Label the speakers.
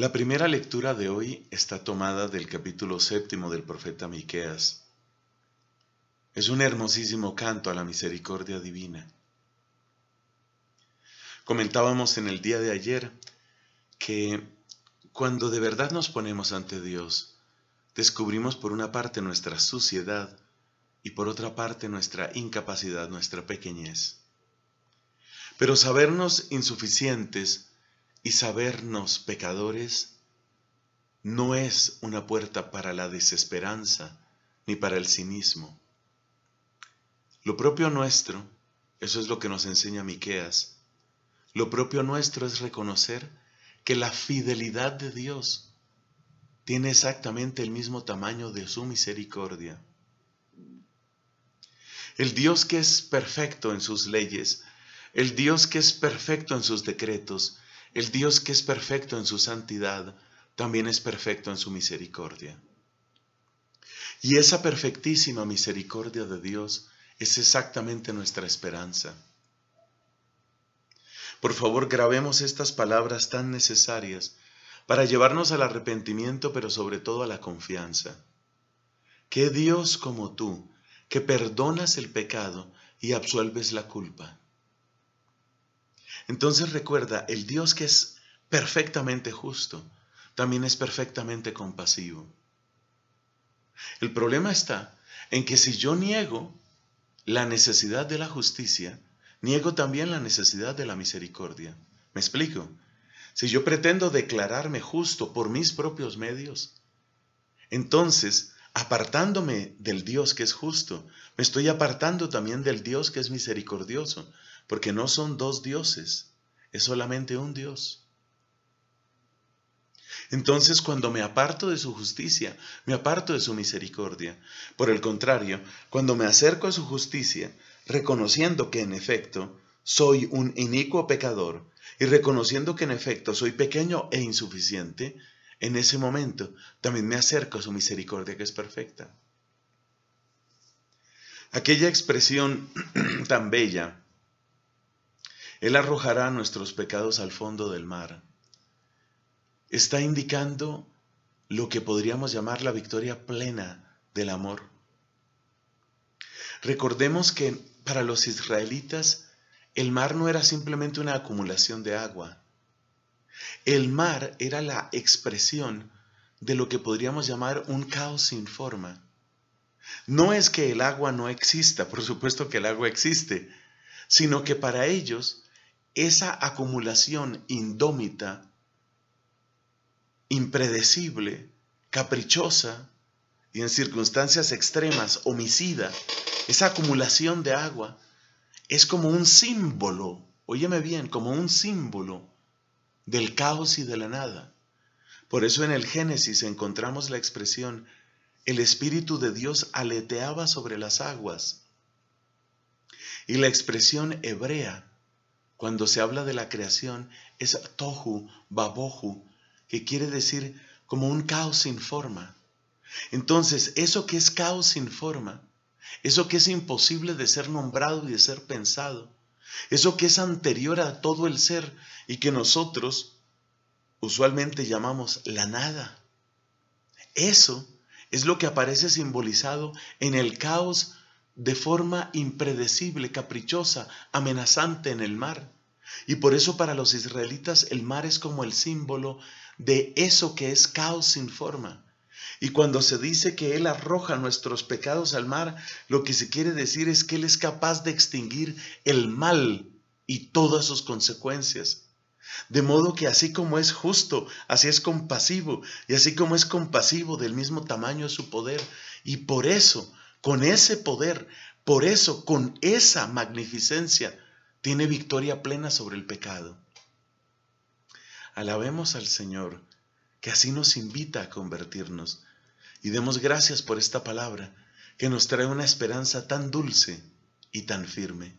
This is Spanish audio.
Speaker 1: La primera lectura de hoy está tomada del capítulo séptimo del profeta Miqueas. Es un hermosísimo canto a la misericordia divina. Comentábamos en el día de ayer que cuando de verdad nos ponemos ante Dios, descubrimos por una parte nuestra suciedad y por otra parte nuestra incapacidad, nuestra pequeñez. Pero sabernos insuficientes y sabernos pecadores no es una puerta para la desesperanza ni para el cinismo. Lo propio nuestro, eso es lo que nos enseña Miqueas, lo propio nuestro es reconocer que la fidelidad de Dios tiene exactamente el mismo tamaño de su misericordia. El Dios que es perfecto en sus leyes, el Dios que es perfecto en sus decretos, el Dios que es perfecto en su santidad, también es perfecto en su misericordia. Y esa perfectísima misericordia de Dios es exactamente nuestra esperanza. Por favor, grabemos estas palabras tan necesarias para llevarnos al arrepentimiento, pero sobre todo a la confianza. Que Dios como tú, que perdonas el pecado y absuelves la culpa. Entonces recuerda, el Dios que es perfectamente justo, también es perfectamente compasivo. El problema está en que si yo niego la necesidad de la justicia, niego también la necesidad de la misericordia. ¿Me explico? Si yo pretendo declararme justo por mis propios medios, entonces apartándome del Dios que es justo, me estoy apartando también del Dios que es misericordioso, porque no son dos dioses, es solamente un Dios. Entonces cuando me aparto de su justicia, me aparto de su misericordia. Por el contrario, cuando me acerco a su justicia, reconociendo que en efecto soy un inicuo pecador y reconociendo que en efecto soy pequeño e insuficiente, en ese momento también me acerco a su misericordia que es perfecta. Aquella expresión tan bella, Él arrojará nuestros pecados al fondo del mar, está indicando lo que podríamos llamar la victoria plena del amor. Recordemos que para los israelitas el mar no era simplemente una acumulación de agua, el mar era la expresión de lo que podríamos llamar un caos sin forma. No es que el agua no exista, por supuesto que el agua existe, sino que para ellos esa acumulación indómita, impredecible, caprichosa y en circunstancias extremas homicida, esa acumulación de agua es como un símbolo, óyeme bien, como un símbolo del caos y de la nada. Por eso en el Génesis encontramos la expresión, el Espíritu de Dios aleteaba sobre las aguas. Y la expresión hebrea, cuando se habla de la creación, es tohu, babohu, que quiere decir como un caos sin forma. Entonces, eso que es caos sin forma, eso que es imposible de ser nombrado y de ser pensado, eso que es anterior a todo el ser y que nosotros usualmente llamamos la nada. Eso es lo que aparece simbolizado en el caos de forma impredecible, caprichosa, amenazante en el mar. Y por eso para los israelitas el mar es como el símbolo de eso que es caos sin forma, y cuando se dice que Él arroja nuestros pecados al mar, lo que se quiere decir es que Él es capaz de extinguir el mal y todas sus consecuencias. De modo que así como es justo, así es compasivo, y así como es compasivo, del mismo tamaño es su poder. Y por eso, con ese poder, por eso, con esa magnificencia, tiene victoria plena sobre el pecado. Alabemos al Señor, que así nos invita a convertirnos, y demos gracias por esta palabra que nos trae una esperanza tan dulce y tan firme.